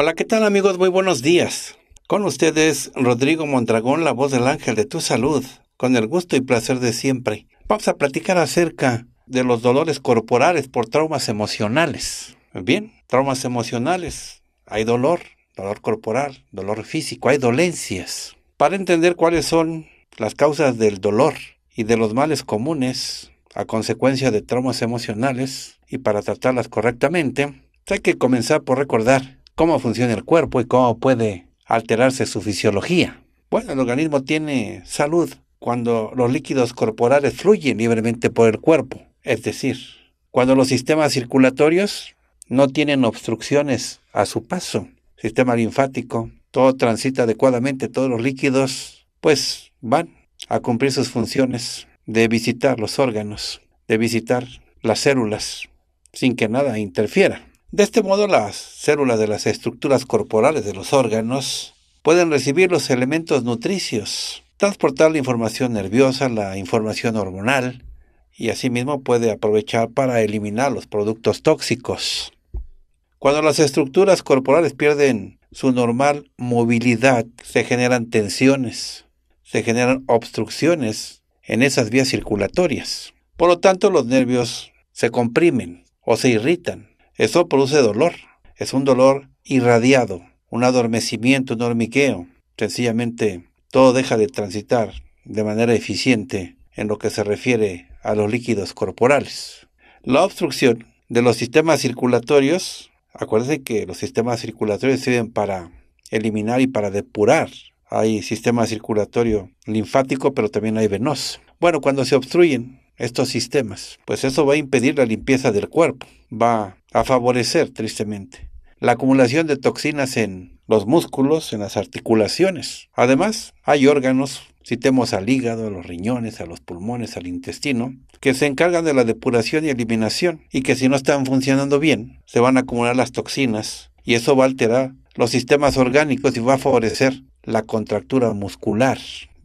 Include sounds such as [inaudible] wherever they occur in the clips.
Hola, ¿qué tal amigos? Muy buenos días. Con ustedes, Rodrigo Mondragón, la voz del ángel de tu salud, con el gusto y placer de siempre. Vamos a platicar acerca de los dolores corporales por traumas emocionales. Bien, traumas emocionales. Hay dolor, dolor corporal, dolor físico, hay dolencias. Para entender cuáles son las causas del dolor y de los males comunes a consecuencia de traumas emocionales y para tratarlas correctamente, hay que comenzar por recordar cómo funciona el cuerpo y cómo puede alterarse su fisiología. Bueno, el organismo tiene salud cuando los líquidos corporales fluyen libremente por el cuerpo, es decir, cuando los sistemas circulatorios no tienen obstrucciones a su paso, sistema linfático, todo transita adecuadamente, todos los líquidos pues van a cumplir sus funciones de visitar los órganos, de visitar las células, sin que nada interfiera. De este modo, las células de las estructuras corporales de los órganos pueden recibir los elementos nutricios, transportar la información nerviosa, la información hormonal, y asimismo puede aprovechar para eliminar los productos tóxicos. Cuando las estructuras corporales pierden su normal movilidad, se generan tensiones, se generan obstrucciones en esas vías circulatorias. Por lo tanto, los nervios se comprimen o se irritan eso produce dolor. Es un dolor irradiado, un adormecimiento, un hormiqueo. Sencillamente, todo deja de transitar de manera eficiente en lo que se refiere a los líquidos corporales. La obstrucción de los sistemas circulatorios, acuérdense que los sistemas circulatorios sirven para eliminar y para depurar. Hay sistema circulatorio linfático, pero también hay venoso. Bueno, cuando se obstruyen estos sistemas, pues eso va a impedir la limpieza del cuerpo, va a favorecer tristemente la acumulación de toxinas en los músculos, en las articulaciones. Además, hay órganos, citemos al hígado, a los riñones, a los pulmones, al intestino, que se encargan de la depuración y eliminación y que si no están funcionando bien, se van a acumular las toxinas y eso va a alterar los sistemas orgánicos y va a favorecer la contractura muscular,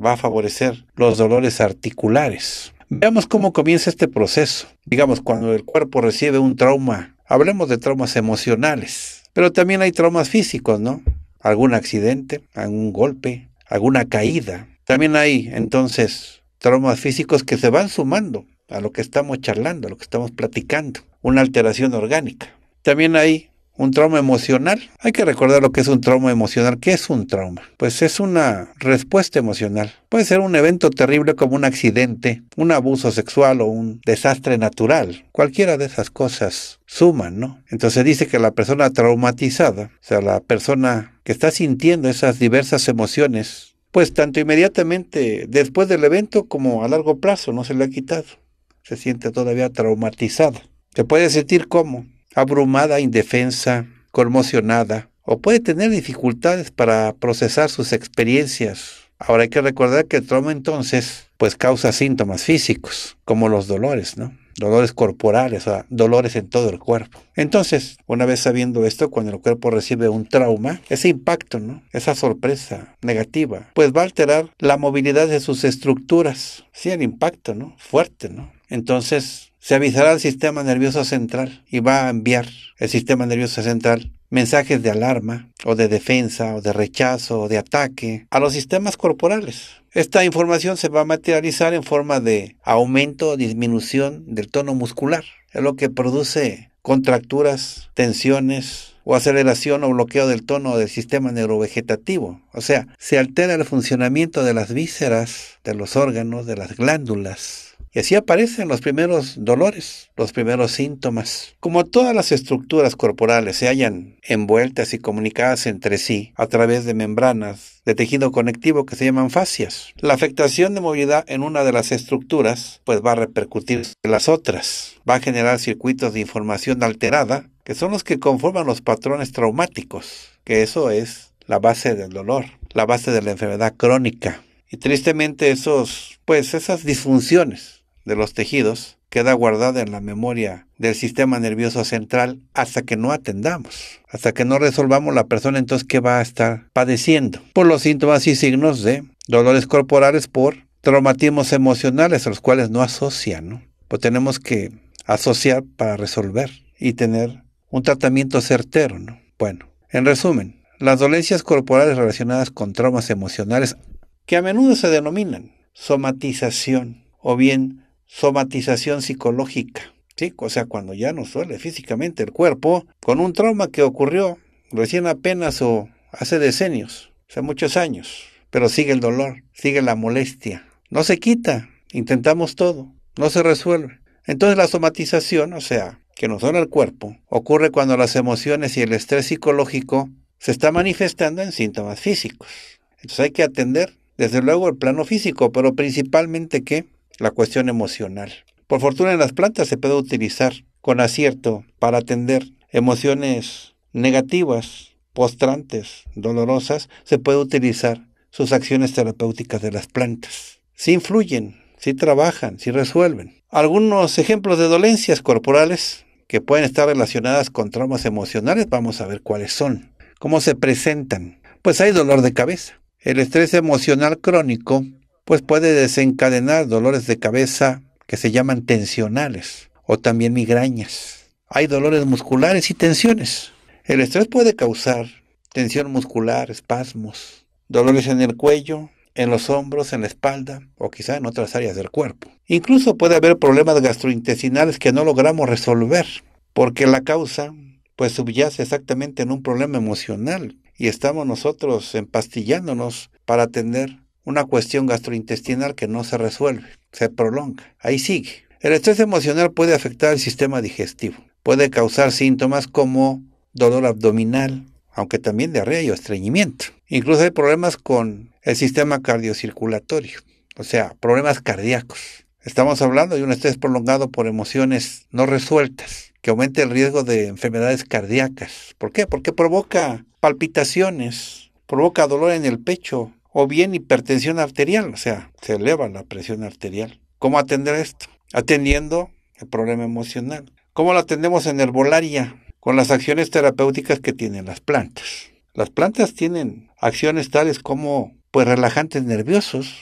va a favorecer los dolores articulares. Veamos cómo comienza este proceso. Digamos, cuando el cuerpo recibe un trauma Hablemos de traumas emocionales, pero también hay traumas físicos, ¿no? Algún accidente, algún golpe, alguna caída. También hay entonces traumas físicos que se van sumando a lo que estamos charlando, a lo que estamos platicando, una alteración orgánica. También hay un trauma emocional. Hay que recordar lo que es un trauma emocional. ¿Qué es un trauma? Pues es una respuesta emocional. Puede ser un evento terrible como un accidente, un abuso sexual o un desastre natural. Cualquiera de esas cosas suman, ¿no? Entonces dice que la persona traumatizada, o sea, la persona que está sintiendo esas diversas emociones, pues tanto inmediatamente después del evento como a largo plazo no se le ha quitado. Se siente todavía traumatizada. Se puede sentir como abrumada, indefensa, conmocionada, o puede tener dificultades para procesar sus experiencias. Ahora hay que recordar que el trauma entonces pues causa síntomas físicos, como los dolores, ¿no? Dolores corporales, o sea, dolores en todo el cuerpo. Entonces, una vez sabiendo esto, cuando el cuerpo recibe un trauma, ese impacto, ¿no? Esa sorpresa negativa, pues va a alterar la movilidad de sus estructuras. Sí, el impacto, ¿no? Fuerte, ¿no? Entonces, se avisará al sistema nervioso central y va a enviar el sistema nervioso central mensajes de alarma o de defensa o de rechazo o de ataque a los sistemas corporales. Esta información se va a materializar en forma de aumento o disminución del tono muscular. Es lo que produce contracturas, tensiones o aceleración o bloqueo del tono del sistema neurovegetativo. O sea, se altera el funcionamiento de las vísceras, de los órganos, de las glándulas y así aparecen los primeros dolores, los primeros síntomas. Como todas las estructuras corporales se hallan envueltas y comunicadas entre sí a través de membranas de tejido conectivo que se llaman fascias, la afectación de movilidad en una de las estructuras pues va a repercutir en las otras, va a generar circuitos de información alterada que son los que conforman los patrones traumáticos, que eso es la base del dolor, la base de la enfermedad crónica. Y tristemente esos, pues esas disfunciones de los tejidos queda guardada en la memoria del sistema nervioso central hasta que no atendamos, hasta que no resolvamos la persona entonces que va a estar padeciendo por los síntomas y signos de dolores corporales por traumatismos emocionales, a los cuales no asocian, ¿no? Pues tenemos que asociar para resolver y tener un tratamiento certero, ¿no? Bueno, en resumen, las dolencias corporales relacionadas con traumas emocionales, que a menudo se denominan somatización o bien somatización psicológica, ¿sí? o sea, cuando ya nos duele físicamente el cuerpo, con un trauma que ocurrió recién apenas o hace decenios, o sea, muchos años, pero sigue el dolor, sigue la molestia, no se quita, intentamos todo, no se resuelve. Entonces la somatización, o sea, que nos duele el cuerpo, ocurre cuando las emociones y el estrés psicológico se está manifestando en síntomas físicos. Entonces hay que atender, desde luego, el plano físico, pero principalmente que la cuestión emocional. Por fortuna en las plantas se puede utilizar con acierto para atender emociones negativas, postrantes, dolorosas, se puede utilizar sus acciones terapéuticas de las plantas. Si influyen, si trabajan, si resuelven. Algunos ejemplos de dolencias corporales que pueden estar relacionadas con traumas emocionales, vamos a ver cuáles son. ¿Cómo se presentan? Pues hay dolor de cabeza. El estrés emocional crónico pues puede desencadenar dolores de cabeza que se llaman tensionales o también migrañas. Hay dolores musculares y tensiones. El estrés puede causar tensión muscular, espasmos, dolores en el cuello, en los hombros, en la espalda o quizá en otras áreas del cuerpo. Incluso puede haber problemas gastrointestinales que no logramos resolver porque la causa pues subyace exactamente en un problema emocional y estamos nosotros empastillándonos para atender una cuestión gastrointestinal que no se resuelve, se prolonga, ahí sigue. El estrés emocional puede afectar el sistema digestivo, puede causar síntomas como dolor abdominal, aunque también diarrea y estreñimiento. Incluso hay problemas con el sistema cardiocirculatorio, o sea, problemas cardíacos. Estamos hablando de un estrés prolongado por emociones no resueltas, que aumenta el riesgo de enfermedades cardíacas. ¿Por qué? Porque provoca palpitaciones, provoca dolor en el pecho, o bien hipertensión arterial, o sea, se eleva la presión arterial. ¿Cómo atender esto? Atendiendo el problema emocional. ¿Cómo lo atendemos en herbolaria? Con las acciones terapéuticas que tienen las plantas. Las plantas tienen acciones tales como pues relajantes nerviosos,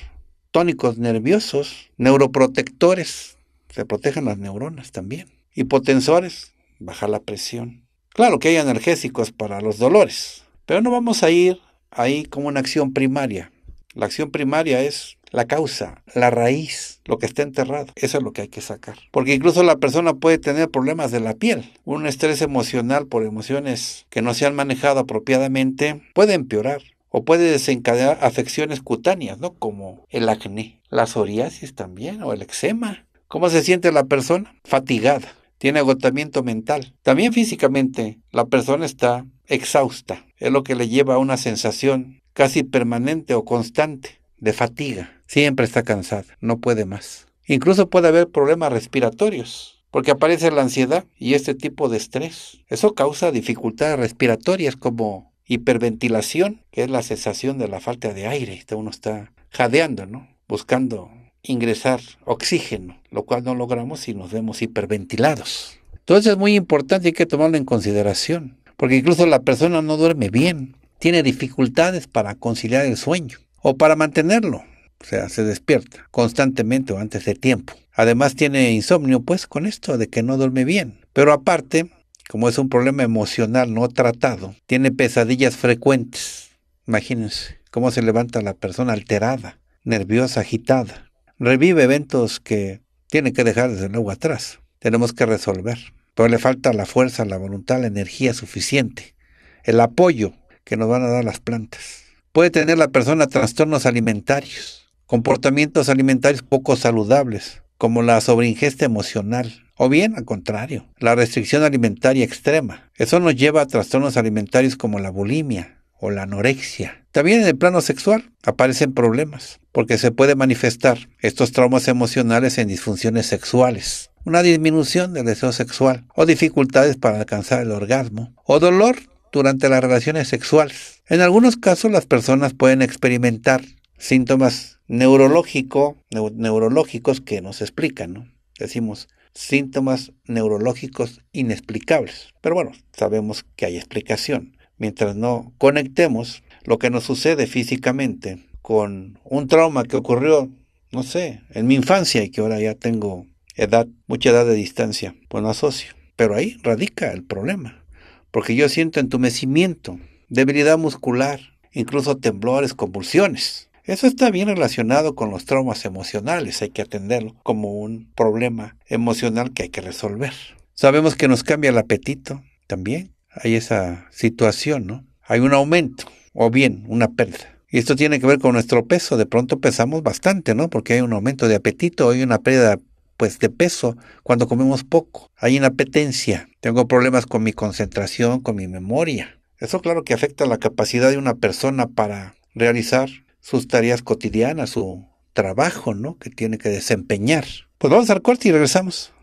tónicos nerviosos, neuroprotectores, se protegen las neuronas también, hipotensores, bajar la presión. Claro que hay analgésicos para los dolores, pero no vamos a ir ahí como una acción primaria. La acción primaria es la causa, la raíz, lo que está enterrado. Eso es lo que hay que sacar. Porque incluso la persona puede tener problemas de la piel. Un estrés emocional por emociones que no se han manejado apropiadamente puede empeorar o puede desencadenar afecciones cutáneas, ¿no? Como el acné, la psoriasis también o el eczema. ¿Cómo se siente la persona? Fatigada, tiene agotamiento mental. También físicamente la persona está exhausta. Es lo que le lleva a una sensación casi permanente o constante de fatiga. Siempre está cansada, no puede más. Incluso puede haber problemas respiratorios, porque aparece la ansiedad y este tipo de estrés. Eso causa dificultades respiratorias como hiperventilación, que es la sensación de la falta de aire. Uno está jadeando, ¿no? Buscando ingresar oxígeno, lo cual no logramos si nos vemos hiperventilados. Entonces es muy importante, hay que tomarlo en consideración porque incluso la persona no duerme bien, tiene dificultades para conciliar el sueño o para mantenerlo, o sea, se despierta constantemente o antes de tiempo. Además tiene insomnio, pues, con esto de que no duerme bien. Pero aparte, como es un problema emocional no tratado, tiene pesadillas frecuentes. Imagínense cómo se levanta la persona alterada, nerviosa, agitada. Revive eventos que tiene que dejar desde luego atrás. Tenemos que resolver pero le falta la fuerza, la voluntad, la energía suficiente, el apoyo que nos van a dar las plantas. Puede tener la persona trastornos alimentarios, comportamientos alimentarios poco saludables, como la sobreingesta emocional, o bien, al contrario, la restricción alimentaria extrema. Eso nos lleva a trastornos alimentarios como la bulimia, o la anorexia. También en el plano sexual aparecen problemas, porque se puede manifestar estos traumas emocionales en disfunciones sexuales, una disminución del deseo sexual o dificultades para alcanzar el orgasmo o dolor durante las relaciones sexuales. En algunos casos las personas pueden experimentar síntomas neurológico, neurológicos que nos explican, Decimos síntomas neurológicos inexplicables. Pero bueno, sabemos que hay explicación mientras no conectemos lo que nos sucede físicamente con un trauma que ocurrió, no sé, en mi infancia y que ahora ya tengo edad, mucha edad de distancia, pues no asocio. Pero ahí radica el problema, porque yo siento entumecimiento, debilidad muscular, incluso temblores, convulsiones. Eso está bien relacionado con los traumas emocionales, hay que atenderlo como un problema emocional que hay que resolver. Sabemos que nos cambia el apetito también, hay esa situación, ¿no? Hay un aumento o bien una pérdida. Y esto tiene que ver con nuestro peso. De pronto pesamos bastante, ¿no? Porque hay un aumento de apetito, hay una pérdida pues de peso cuando comemos poco. Hay inapetencia. Tengo problemas con mi concentración, con mi memoria. Eso claro que afecta la capacidad de una persona para realizar sus tareas cotidianas, su trabajo, ¿no? Que tiene que desempeñar. Pues vamos al corte y regresamos.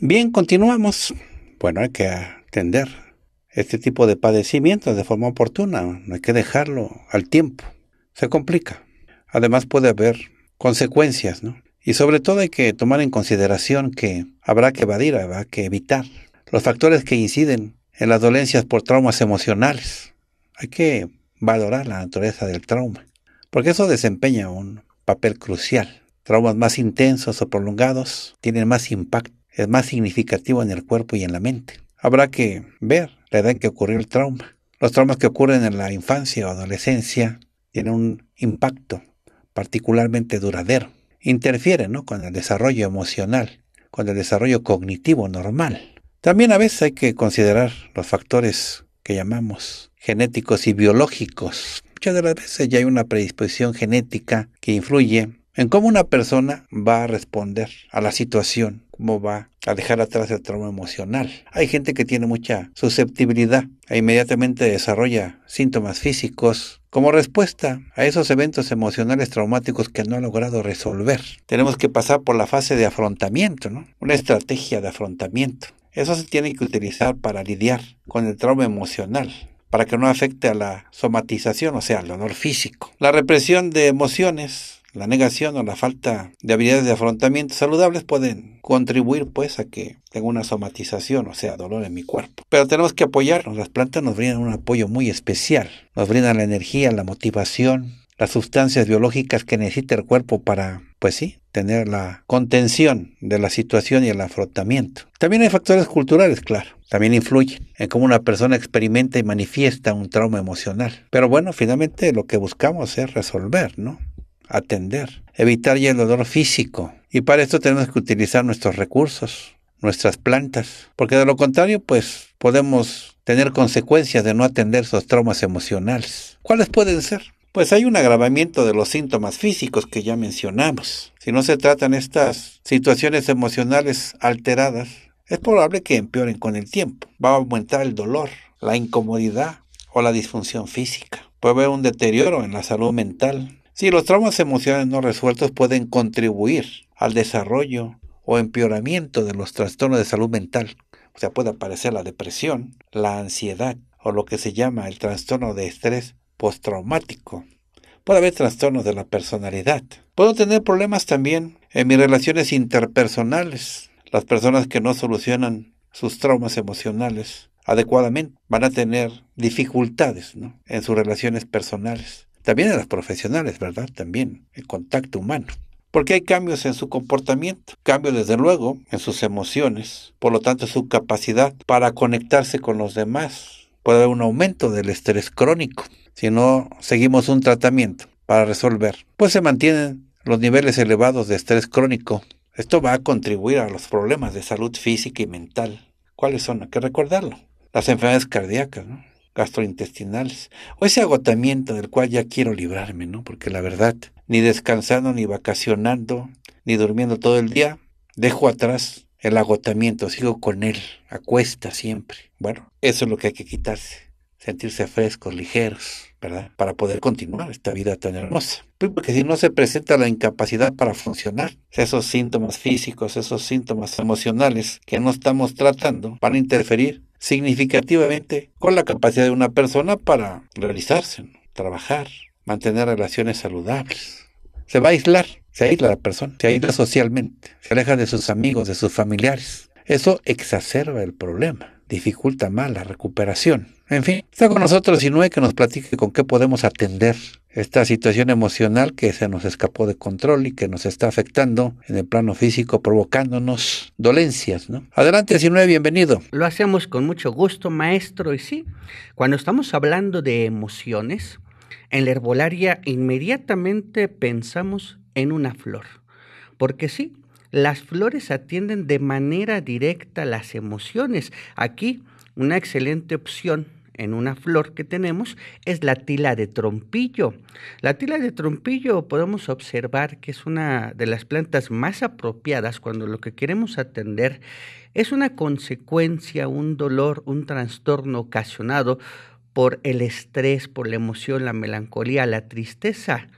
Bien, continuamos. Bueno, hay que atender este tipo de padecimientos de forma oportuna, no hay que dejarlo al tiempo, se complica. Además puede haber consecuencias, ¿no? Y sobre todo hay que tomar en consideración que habrá que evadir, habrá que evitar los factores que inciden en las dolencias por traumas emocionales. Hay que valorar la naturaleza del trauma, porque eso desempeña un papel crucial. Traumas más intensos o prolongados tienen más impacto es más significativo en el cuerpo y en la mente. Habrá que ver la edad en que ocurrió el trauma. Los traumas que ocurren en la infancia o adolescencia tienen un impacto particularmente duradero. Interfieren con el desarrollo emocional, con el desarrollo cognitivo normal. También a veces hay que considerar los factores que llamamos genéticos y biológicos. Muchas de las veces ya hay una predisposición genética que influye en cómo una persona va a responder a la situación, cómo va a dejar atrás el trauma emocional. Hay gente que tiene mucha susceptibilidad e inmediatamente desarrolla síntomas físicos como respuesta a esos eventos emocionales traumáticos que no ha logrado resolver. Tenemos que pasar por la fase de afrontamiento, ¿no? Una estrategia de afrontamiento. Eso se tiene que utilizar para lidiar con el trauma emocional para que no afecte a la somatización, o sea, al dolor físico. La represión de emociones la negación o la falta de habilidades de afrontamiento saludables pueden contribuir pues a que tenga una somatización, o sea, dolor en mi cuerpo. Pero tenemos que apoyarnos, las plantas nos brindan un apoyo muy especial, nos brindan la energía, la motivación, las sustancias biológicas que necesita el cuerpo para, pues sí, tener la contención de la situación y el afrontamiento. También hay factores culturales, claro, también influye en cómo una persona experimenta y manifiesta un trauma emocional. Pero bueno, finalmente lo que buscamos es resolver, ¿no? atender, evitar ya el dolor físico. Y para esto tenemos que utilizar nuestros recursos, nuestras plantas, porque de lo contrario, pues podemos tener consecuencias de no atender esos traumas emocionales. ¿Cuáles pueden ser? Pues hay un agravamiento de los síntomas físicos que ya mencionamos. Si no se tratan estas situaciones emocionales alteradas, es probable que empeoren con el tiempo. Va a aumentar el dolor, la incomodidad o la disfunción física. Puede haber un deterioro en la salud mental, Sí, los traumas emocionales no resueltos pueden contribuir al desarrollo o empeoramiento de los trastornos de salud mental. O sea, puede aparecer la depresión, la ansiedad o lo que se llama el trastorno de estrés postraumático. Puede haber trastornos de la personalidad. Puedo tener problemas también en mis relaciones interpersonales. Las personas que no solucionan sus traumas emocionales adecuadamente van a tener dificultades en sus relaciones personales. También a las profesionales, ¿verdad? También el contacto humano. Porque hay cambios en su comportamiento, cambios desde luego en sus emociones, por lo tanto su capacidad para conectarse con los demás. Puede haber un aumento del estrés crónico si no seguimos un tratamiento para resolver. Pues se mantienen los niveles elevados de estrés crónico. Esto va a contribuir a los problemas de salud física y mental. ¿Cuáles son? Hay que recordarlo. Las enfermedades cardíacas, ¿no? gastrointestinales, o ese agotamiento del cual ya quiero librarme, ¿no? Porque la verdad, ni descansando, ni vacacionando, ni durmiendo todo el día, dejo atrás el agotamiento, sigo con él, acuesta siempre. Bueno, eso es lo que hay que quitarse, sentirse frescos, ligeros, ¿verdad? Para poder continuar esta vida tan hermosa. Pues, porque si no se presenta la incapacidad para funcionar, esos síntomas físicos, esos síntomas emocionales que no estamos tratando, van a interferir significativamente con la capacidad de una persona para realizarse, trabajar, mantener relaciones saludables. Se va a aislar, se aísla la persona, se aísla socialmente, se aleja de sus amigos, de sus familiares. Eso exacerba el problema, dificulta más la recuperación. En fin, está con nosotros hay que nos platique con qué podemos atender esta situación emocional que se nos escapó de control y que nos está afectando en el plano físico, provocándonos dolencias. ¿no? Adelante, 19, bienvenido. Lo hacemos con mucho gusto, maestro. Y sí, cuando estamos hablando de emociones, en la herbolaria inmediatamente pensamos en una flor, porque sí, las flores atienden de manera directa las emociones. Aquí, una excelente opción en una flor que tenemos es la tila de trompillo. La tila de trompillo podemos observar que es una de las plantas más apropiadas cuando lo que queremos atender es una consecuencia, un dolor, un trastorno ocasionado por el estrés, por la emoción, la melancolía, la tristeza.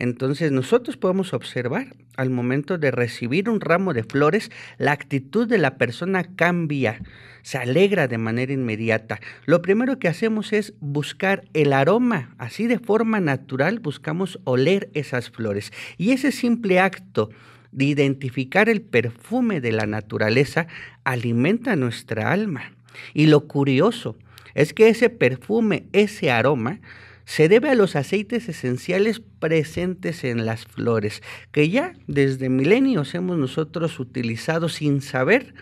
Entonces nosotros podemos observar al momento de recibir un ramo de flores, la actitud de la persona cambia, se alegra de manera inmediata. Lo primero que hacemos es buscar el aroma, así de forma natural buscamos oler esas flores. Y ese simple acto de identificar el perfume de la naturaleza alimenta nuestra alma. Y lo curioso es que ese perfume, ese aroma, se debe a los aceites esenciales presentes en las flores, que ya desde milenios hemos nosotros utilizado sin saber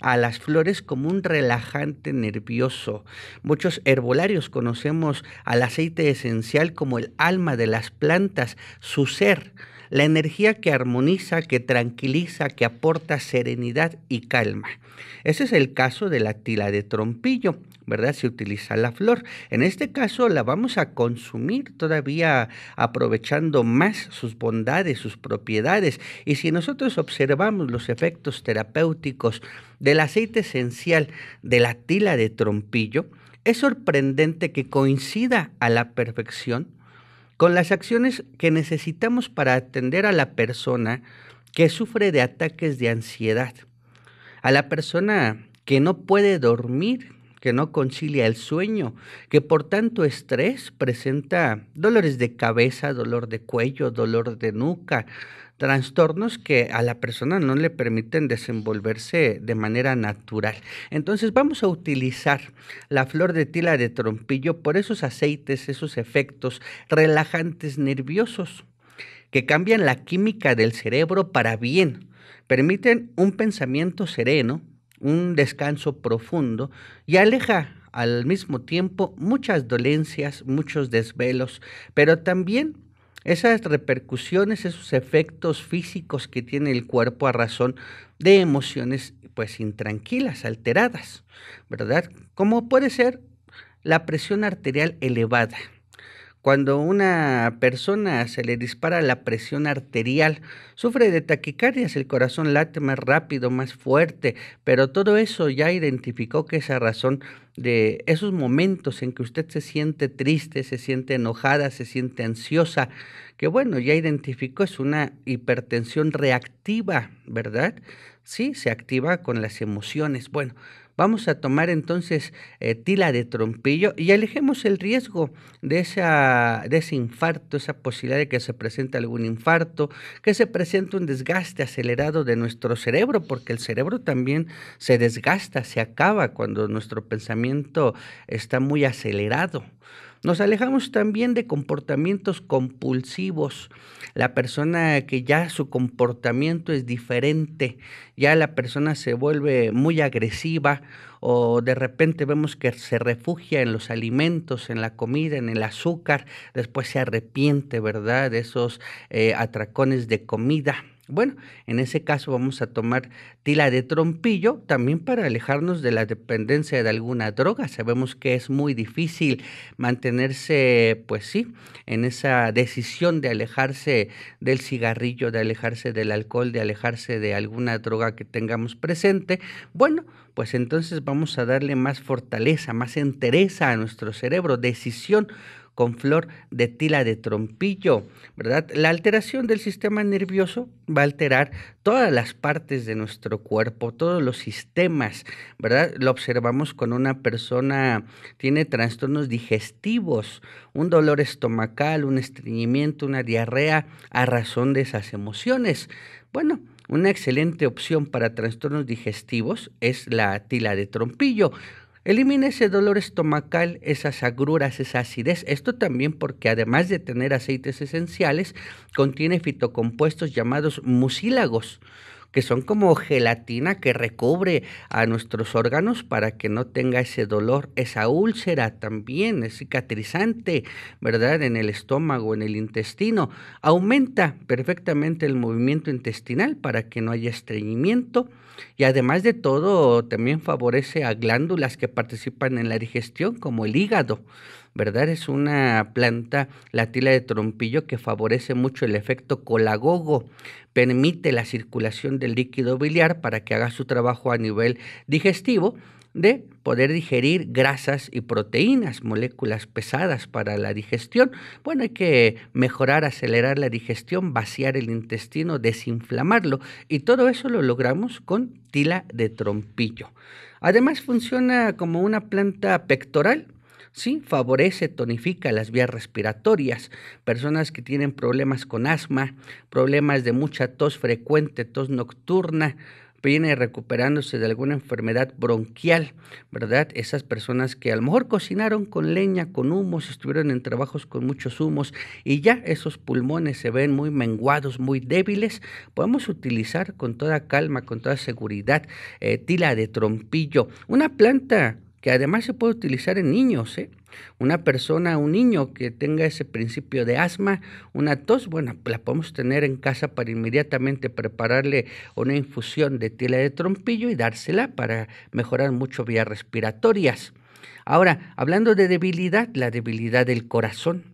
a las flores como un relajante nervioso. Muchos herbolarios conocemos al aceite esencial como el alma de las plantas, su ser, la energía que armoniza, que tranquiliza, que aporta serenidad y calma. Ese es el caso de la tila de trompillo ¿verdad? Se utiliza la flor. En este caso la vamos a consumir todavía aprovechando más sus bondades, sus propiedades. Y si nosotros observamos los efectos terapéuticos del aceite esencial de la tila de trompillo, es sorprendente que coincida a la perfección con las acciones que necesitamos para atender a la persona que sufre de ataques de ansiedad, a la persona que no puede dormir que no concilia el sueño, que por tanto estrés presenta dolores de cabeza, dolor de cuello, dolor de nuca, trastornos que a la persona no le permiten desenvolverse de manera natural. Entonces vamos a utilizar la flor de tila de trompillo por esos aceites, esos efectos relajantes nerviosos que cambian la química del cerebro para bien, permiten un pensamiento sereno, un descanso profundo y aleja al mismo tiempo muchas dolencias, muchos desvelos, pero también esas repercusiones, esos efectos físicos que tiene el cuerpo a razón de emociones pues intranquilas, alteradas, ¿verdad? Como puede ser la presión arterial elevada, cuando una persona se le dispara la presión arterial, sufre de taquicardias, el corazón late más rápido, más fuerte, pero todo eso ya identificó que esa razón de esos momentos en que usted se siente triste, se siente enojada, se siente ansiosa, que bueno, ya identificó es una hipertensión reactiva, ¿verdad? Sí, se activa con las emociones. Bueno, Vamos a tomar entonces eh, tila de trompillo y alejemos el riesgo de, de ese infarto, esa posibilidad de que se presente algún infarto, que se presente un desgaste acelerado de nuestro cerebro, porque el cerebro también se desgasta, se acaba cuando nuestro pensamiento está muy acelerado. Nos alejamos también de comportamientos compulsivos. La persona que ya su comportamiento es diferente, ya la persona se vuelve muy agresiva o de repente vemos que se refugia en los alimentos, en la comida, en el azúcar, después se arrepiente, ¿verdad? De esos eh, atracones de comida bueno, en ese caso vamos a tomar tila de trompillo también para alejarnos de la dependencia de alguna droga. Sabemos que es muy difícil mantenerse, pues sí, en esa decisión de alejarse del cigarrillo, de alejarse del alcohol, de alejarse de alguna droga que tengamos presente. Bueno, pues entonces vamos a darle más fortaleza, más entereza a nuestro cerebro, decisión con flor de tila de trompillo, ¿verdad? La alteración del sistema nervioso va a alterar todas las partes de nuestro cuerpo, todos los sistemas, ¿verdad? Lo observamos con una persona tiene trastornos digestivos, un dolor estomacal, un estreñimiento, una diarrea a razón de esas emociones. Bueno, una excelente opción para trastornos digestivos es la tila de trompillo. Elimina ese dolor estomacal, esas agruras, esa acidez. Esto también porque además de tener aceites esenciales, contiene fitocompuestos llamados mucílagos, que son como gelatina que recubre a nuestros órganos para que no tenga ese dolor, esa úlcera también, es cicatrizante, ¿verdad? En el estómago, en el intestino. Aumenta perfectamente el movimiento intestinal para que no haya estreñimiento y además de todo, también favorece a glándulas que participan en la digestión, como el hígado. ¿verdad? Es una planta, la tila de trompillo, que favorece mucho el efecto colagogo, permite la circulación del líquido biliar para que haga su trabajo a nivel digestivo, de poder digerir grasas y proteínas, moléculas pesadas para la digestión. Bueno, hay que mejorar, acelerar la digestión, vaciar el intestino, desinflamarlo y todo eso lo logramos con tila de trompillo. Además funciona como una planta pectoral sí, favorece, tonifica las vías respiratorias. Personas que tienen problemas con asma, problemas de mucha tos frecuente, tos nocturna, viene recuperándose de alguna enfermedad bronquial, ¿verdad? Esas personas que a lo mejor cocinaron con leña, con humos, estuvieron en trabajos con muchos humos y ya esos pulmones se ven muy menguados, muy débiles, podemos utilizar con toda calma, con toda seguridad, eh, tila de trompillo, una planta que además se puede utilizar en niños. ¿eh? Una persona, un niño que tenga ese principio de asma, una tos, bueno, la podemos tener en casa para inmediatamente prepararle una infusión de tela de trompillo y dársela para mejorar mucho vías respiratorias. Ahora, hablando de debilidad, la debilidad del corazón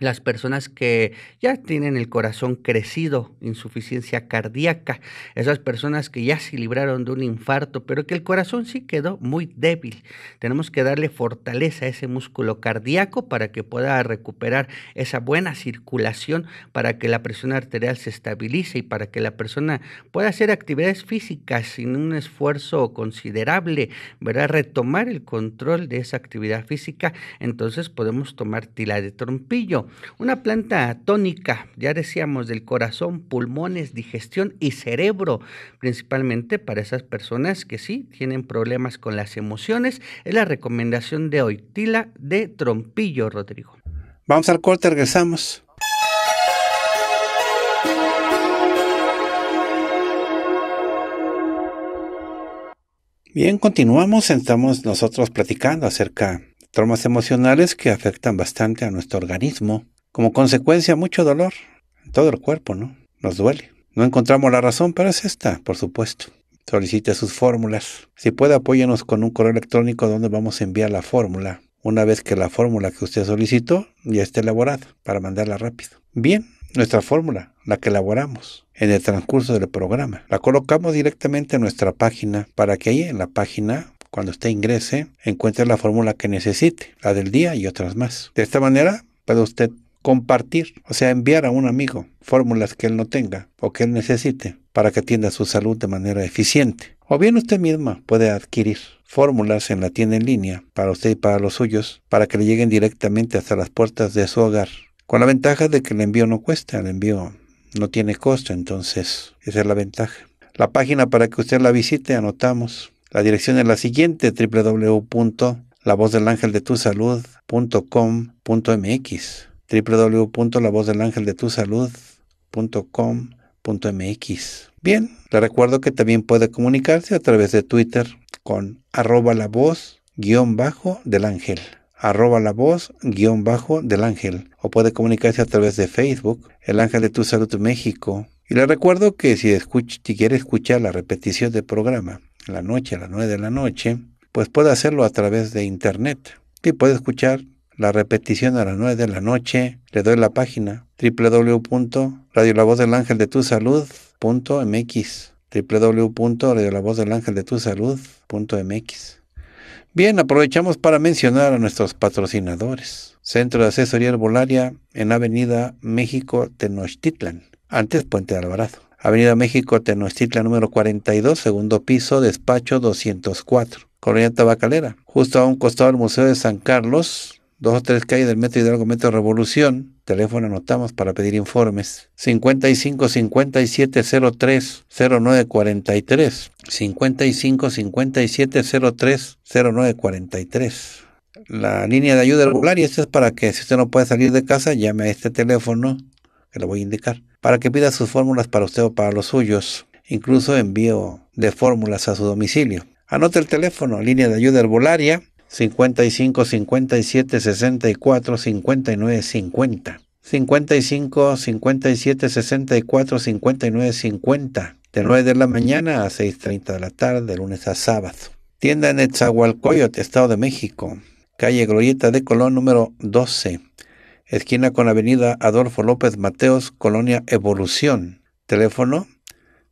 las personas que ya tienen el corazón crecido, insuficiencia cardíaca, esas personas que ya se libraron de un infarto, pero que el corazón sí quedó muy débil. Tenemos que darle fortaleza a ese músculo cardíaco para que pueda recuperar esa buena circulación, para que la presión arterial se estabilice y para que la persona pueda hacer actividades físicas sin un esfuerzo considerable, ¿verdad? Retomar el control de esa actividad física, entonces podemos tomar tila de trompillo. Una planta tónica, ya decíamos, del corazón, pulmones, digestión y cerebro, principalmente para esas personas que sí tienen problemas con las emociones. Es la recomendación de hoy, tila de trompillo, Rodrigo. Vamos al corte, regresamos. Bien, continuamos, estamos nosotros platicando acerca traumas emocionales que afectan bastante a nuestro organismo. Como consecuencia, mucho dolor en todo el cuerpo, ¿no? Nos duele. No encontramos la razón, pero es esta, por supuesto. Solicite sus fórmulas. Si puede, apóyenos con un correo electrónico donde vamos a enviar la fórmula una vez que la fórmula que usted solicitó ya esté elaborada para mandarla rápido. Bien, nuestra fórmula, la que elaboramos en el transcurso del programa, la colocamos directamente en nuestra página para que ahí en la página cuando usted ingrese, encuentre la fórmula que necesite, la del día y otras más. De esta manera, puede usted compartir, o sea, enviar a un amigo fórmulas que él no tenga o que él necesite para que atienda su salud de manera eficiente. O bien usted misma puede adquirir fórmulas en la tienda en línea para usted y para los suyos para que le lleguen directamente hasta las puertas de su hogar, con la ventaja de que el envío no cuesta, el envío no tiene costo, entonces esa es la ventaja. La página para que usted la visite anotamos la dirección es la siguiente, www.lavozdelangeldetusalud.com.mx www.lavozdelangeldetusalud.com.mx Bien, le recuerdo que también puede comunicarse a través de Twitter con arroba la voz guión bajo del ángel arroba la voz guión bajo del ángel o puede comunicarse a través de Facebook El Ángel de Tu Salud México y le recuerdo que si, si quiere escuchar la repetición del programa la noche, a las 9 de la noche, pues puede hacerlo a través de internet y puede escuchar la repetición a las 9 de la noche. Le doy la página www.radio-la-voz-del-angeles-de-tu-salud.mx. Bien, aprovechamos para mencionar a nuestros patrocinadores. Centro de Asesoría Herbolaria en Avenida México Tenochtitlan, antes Puente de Alvarado. Avenida México, Tenochtitlan número 42, segundo piso, despacho 204, Colonia Tabacalera. Justo a un costado del Museo de San Carlos, dos o tres calles del Metro Hidalgo, Metro Revolución. Teléfono anotamos para pedir informes. 55 57 03 09 43. 55 57 03 09 43. La línea de ayuda regular y esto es para que si usted no puede salir de casa, llame a este teléfono que le voy a indicar, para que pida sus fórmulas para usted o para los suyos, incluso envío de fórmulas a su domicilio. Anote el teléfono, línea de ayuda herbolaria 55 57 64 59 50. 55 57 64 59 50. De 9 de la mañana a 6.30 de la tarde, de lunes a sábado. Tienda en Etzahualcoyot, Estado de México. Calle Glorieta de Colón número 12 esquina con Avenida Adolfo López Mateos, Colonia Evolución. Teléfono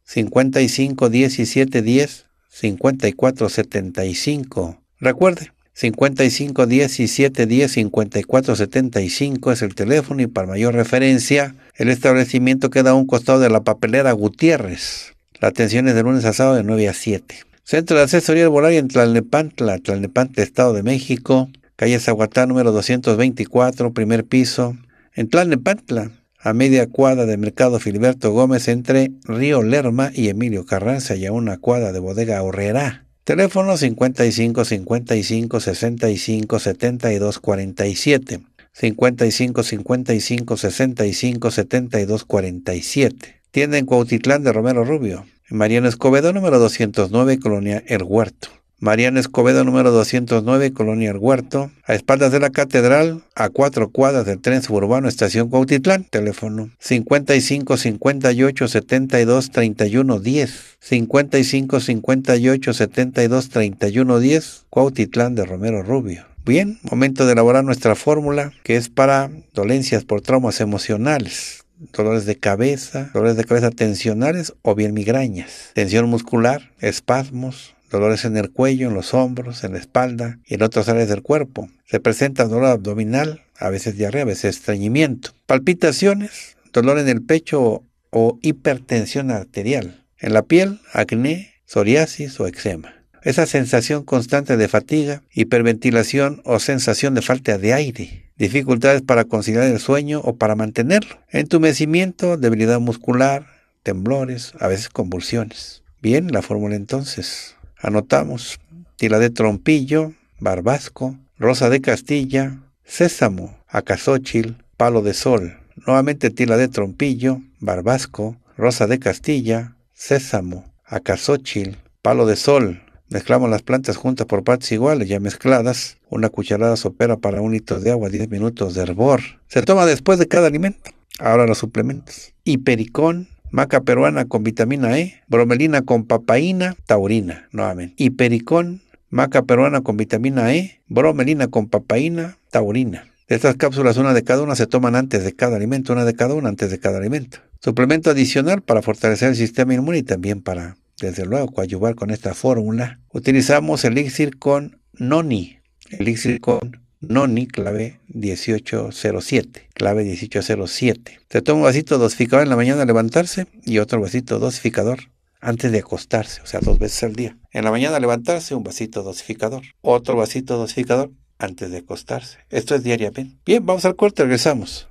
55 17 10 54 75. Recuerde, 55 17 10 54 75 es el teléfono y para mayor referencia, el establecimiento queda a un costado de la papelera Gutiérrez. La atención es de lunes a sábado de 9 a 7. Centro de Asesoría Arbolaria en Tlalnepantla, Tlalnepantla, Estado de México calle Zaguatá número 224, primer piso, en Tlalnepantla, a media cuadra de mercado Filiberto Gómez entre Río Lerma y Emilio Carranza y a una cuadra de bodega Horrera. Teléfono 55 55 65 72 47. 55 55 65 72 47. Tienda en Cuautitlán de Romero Rubio. En Mariano Escobedo, número 209, Colonia El Huerto. Mariana Escobedo número 209, Colonia El Huerto, a espaldas de la catedral, a cuatro cuadras del tren suburbano Estación Cuautitlán, teléfono 55 58 72 31 10, 55 58 72 31 10, Cuautitlán de Romero Rubio. Bien, momento de elaborar nuestra fórmula que es para dolencias por traumas emocionales dolores de cabeza, dolores de cabeza tensionales o bien migrañas, tensión muscular, espasmos, dolores en el cuello, en los hombros, en la espalda y en otras áreas del cuerpo. Se presenta dolor abdominal, a veces diarrea, a veces estreñimiento. Palpitaciones, dolor en el pecho o hipertensión arterial. En la piel, acné, psoriasis o eczema. Esa sensación constante de fatiga, hiperventilación o sensación de falta de aire dificultades para conciliar el sueño o para mantenerlo, entumecimiento, debilidad muscular, temblores, a veces convulsiones. Bien, la fórmula entonces. Anotamos tila de trompillo, barbasco, rosa de castilla, sésamo, acasóchil, palo de sol. Nuevamente tila de trompillo, barbasco, rosa de castilla, sésamo, acasóchil, palo de sol. Mezclamos las plantas juntas por partes iguales, ya mezcladas. Una cucharada sopera para un litro de agua, 10 minutos de hervor. Se toma después de cada alimento. Ahora los suplementos. Hipericón, maca peruana con vitamina E, bromelina con papaína, taurina, nuevamente, Hipericón, maca peruana con vitamina E, bromelina con papaína, taurina. Estas cápsulas, una de cada una, se toman antes de cada alimento, una de cada una antes de cada alimento. Suplemento adicional para fortalecer el sistema inmune y también para, desde luego, coadyuvar con esta fórmula. Utilizamos elixir con noni, elixir con no ni clave 1807. Clave 1807. Se toma un vasito dosificador en la mañana al levantarse y otro vasito dosificador antes de acostarse, o sea, dos veces al día. En la mañana levantarse un vasito dosificador, otro vasito dosificador antes de acostarse. Esto es diariamente. Bien, vamos al cuarto. regresamos.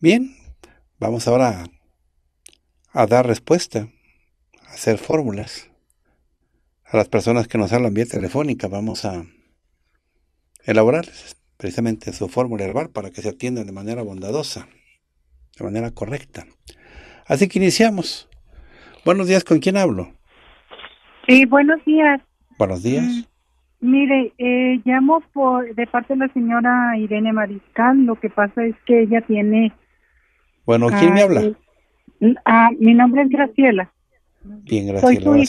Bien, vamos ahora a dar respuesta hacer fórmulas. A las personas que nos hablan vía telefónica vamos a elaborar precisamente su fórmula herbal para que se atiendan de manera bondadosa, de manera correcta. Así que iniciamos. Buenos días, ¿con quién hablo? Sí, buenos días. Buenos días. Mm, mire, eh, llamo por, de parte de la señora Irene Mariscal. Lo que pasa es que ella tiene... Bueno, ¿quién me ah, habla? Eh, ah, mi nombre es Graciela. Bien, Graciela. Soy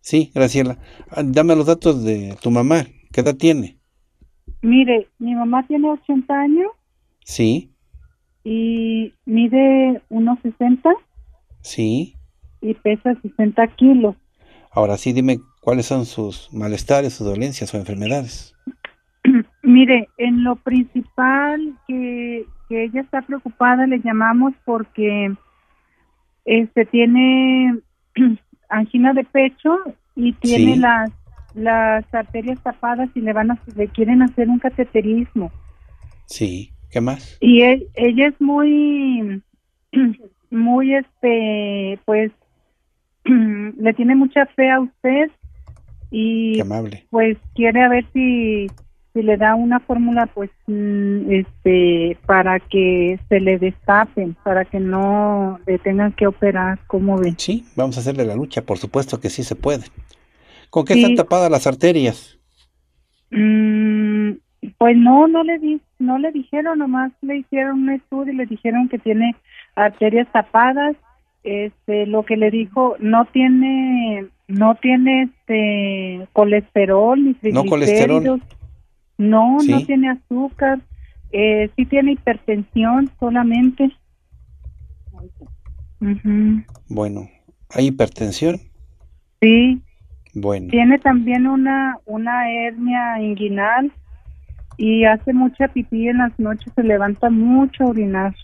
Sí. Graciela. Ah, dame los datos de tu mamá. ¿Qué edad tiene? Mire, mi mamá tiene 80 años. Sí. Y mide unos 60. Sí. Y pesa 60 kilos. Ahora sí, dime cuáles son sus malestares, sus dolencias o enfermedades. [clears throat] Mire, en lo principal que, que ella está preocupada le llamamos porque este tiene [clears throat] angina de pecho y tiene las las arterias tapadas y le van a, le quieren hacer un cateterismo. Sí, ¿qué más? Y ella es muy [clears throat] muy este pues [clears throat] le tiene mucha fe a usted y amable. pues quiere a ver si le da una fórmula pues mm, este para que se le destapen, para que no tengan que operar, como ven? Sí, vamos a hacerle la lucha, por supuesto que sí se puede. ¿Con qué están tapadas las arterias? Mm, pues no, no le di, no le dijeron, nomás le hicieron un estudio y le dijeron que tiene arterias tapadas. Este, lo que le dijo, no tiene no tiene este colesterol ni No colesterol. No, no tiene azúcar. Eh, sí tiene hipertensión solamente. Bueno, ¿hay hipertensión? Sí. Bueno. Tiene también una, una hernia inguinal y hace mucha pipí en las noches, se levanta mucho a orinar.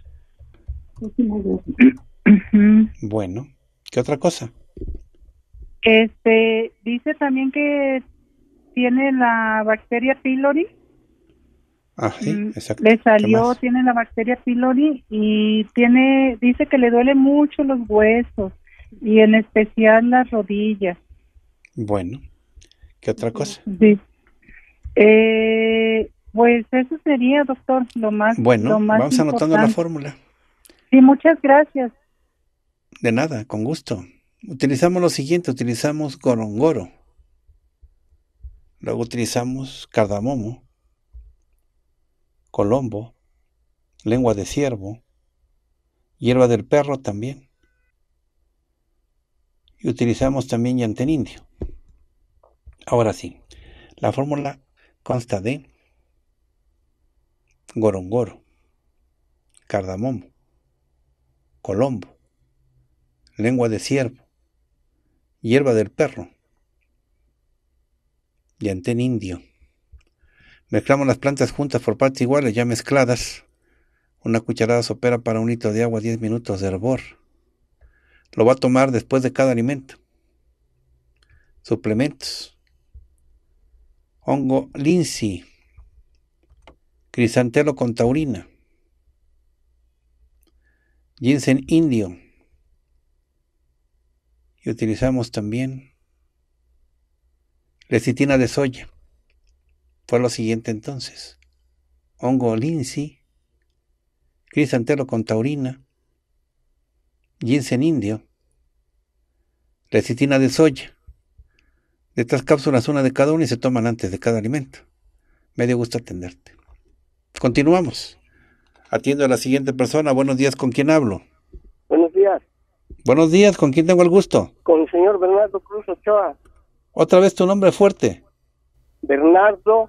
Bueno, ¿qué otra cosa? Este, dice también que tiene la bacteria pylori. Ah, sí, mm, exacto. Le salió, tiene la bacteria pylori y tiene, dice que le duele mucho los huesos y en especial las rodillas. Bueno, ¿qué otra cosa? Sí. Eh, pues eso sería, doctor, lo más. Bueno, vamos anotando la fórmula. Sí, muchas gracias. De nada, con gusto. Utilizamos lo siguiente, utilizamos gorongoro. Luego utilizamos cardamomo, colombo, lengua de ciervo, hierba del perro también. Y utilizamos también llantén indio. Ahora sí, la fórmula consta de gorongoro, cardamomo, colombo, lengua de ciervo, hierba del perro, llantén indio. Mezclamos las plantas juntas por partes iguales, ya mezcladas. Una cucharada sopera para un litro de agua, 10 minutos de hervor. Lo va a tomar después de cada alimento. Suplementos. Hongo linsi. Crisantelo con taurina. Ginseng indio. Y utilizamos también Lecitina de soya. Fue lo siguiente entonces. Hongo linsi, crisantelo con taurina, ginseng indio, lecitina de soya. De estas cápsulas, una de cada una y se toman antes de cada alimento. Me dio gusto atenderte. Continuamos. Atiendo a la siguiente persona. Buenos días, ¿con quién hablo? Buenos días. Buenos días, ¿con quién tengo el gusto? Con el señor Bernardo Cruz Ochoa. Otra vez tu nombre fuerte. Bernardo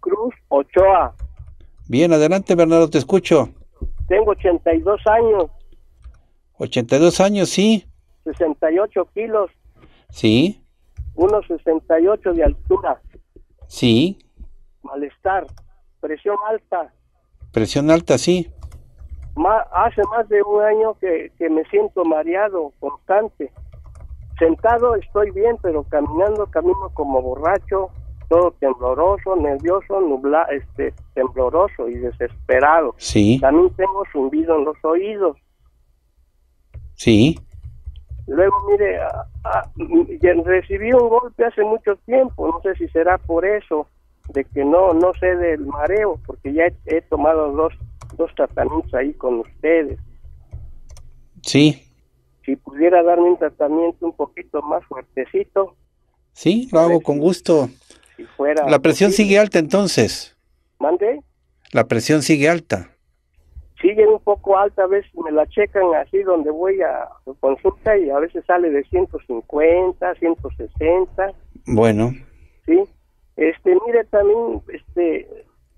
Cruz Ochoa. Bien, adelante Bernardo, te escucho. Tengo 82 años. 82 años, sí. 68 kilos. Sí. 1,68 de altura. Sí. Malestar. Presión alta. Presión alta, sí. hace más de un año que, que me siento mareado, constante. Sentado estoy bien, pero caminando camino como borracho, todo tembloroso, nervioso, nubla, este, tembloroso y desesperado. Sí. También tengo zumbido en los oídos. Sí. Luego, mire, recibí un golpe hace mucho tiempo, no sé si será por eso, de que no no sé del mareo, porque ya he, tomado dos, dos tratamientos ahí con ustedes. Sí si pudiera darme un tratamiento un poquito más fuertecito. Sí, lo hago con gusto. Si fuera la presión sigue alta entonces. ¿Mande? La presión sigue alta. Sigue un poco alta, a veces me la checan así donde voy a consulta y a veces sale de 150, 160. Bueno. Sí. Este, mire, también este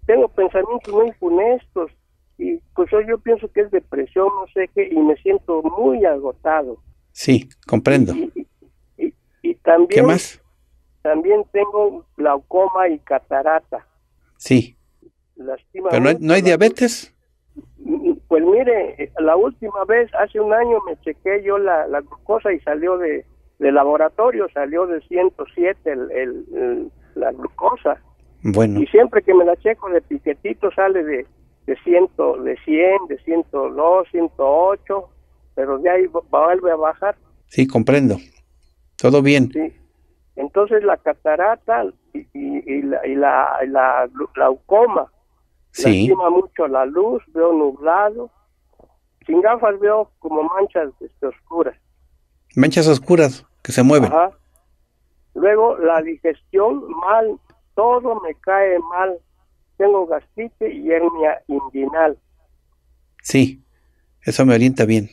tengo pensamientos muy funestos y pues yo pienso que es depresión, no sé qué, y me siento muy agotado. Sí, comprendo. Y, también, ¿Qué más? También tengo glaucoma y catarata. Sí. ¿Pero no hay, diabetes? Pues mire, la última vez, hace un año, me chequé yo la, glucosa y salió de, laboratorio, salió de 107 el, la glucosa. Bueno. Y siempre que me la checo de piquetito sale de de 100, de 100, de 102, 108, pero de ahí vuelve a bajar. Sí, comprendo. Todo bien. Sí. Entonces la catarata y, la, y la, la, glaucoma lastima mucho la luz, veo nublado. Sin gafas veo como manchas este, oscuras. Manchas oscuras que se mueven. Luego la digestión mal, todo me cae mal tengo gastritis y hernia inguinal. Sí, eso me orienta bien.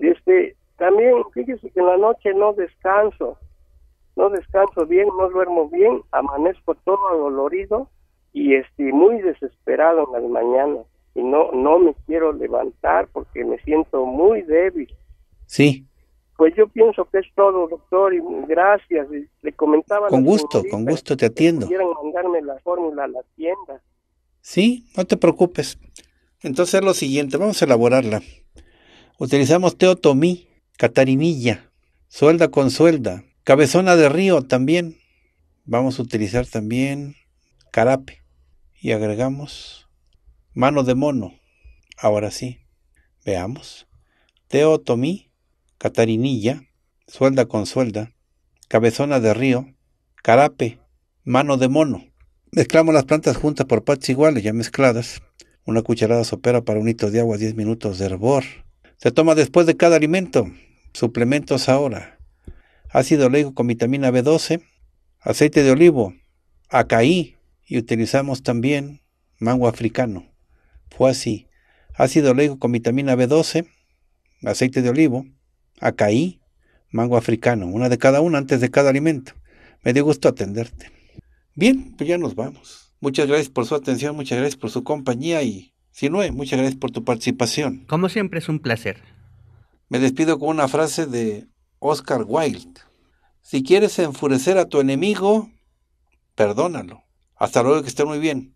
Este, también, fíjese que en la noche no descanso, no descanso bien, no duermo bien, amanezco todo dolorido y estoy muy desesperado en las mañanas y no, no me quiero levantar porque me siento muy débil. Sí, pues yo pienso que es todo, doctor, y gracias. Le comentaba. Con gusto, con gusto te atiendo. Quieren mandarme la fórmula a la tienda. Sí, no te preocupes. Entonces es lo siguiente, vamos a elaborarla. Utilizamos teotomí, catarinilla, suelda con suelda, cabezona de río también. Vamos a utilizar también carape y agregamos mano de mono. Ahora sí, veamos. Teotomí, Catarinilla, Suelda con Suelda, Cabezona de Río, Carape, Mano de Mono. Mezclamos las plantas juntas por partes iguales, ya mezcladas. Una cucharada sopera para un hito de agua, 10 minutos de hervor. Se toma después de cada alimento. Suplementos ahora. Ácido oleico con vitamina B12, aceite de olivo, acaí y utilizamos también mango africano. Fue así. Ácido oleico con vitamina B12, aceite de olivo, acaí, mango africano, una de cada una antes de cada alimento. Me dio gusto atenderte. Bien, pues ya nos vamos. Muchas gracias por su atención, muchas gracias por su compañía y, si eh, muchas gracias por tu participación. Como siempre es un placer. Me despido con una frase de Oscar Wilde. Si quieres enfurecer a tu enemigo, perdónalo. Hasta luego, que esté muy bien.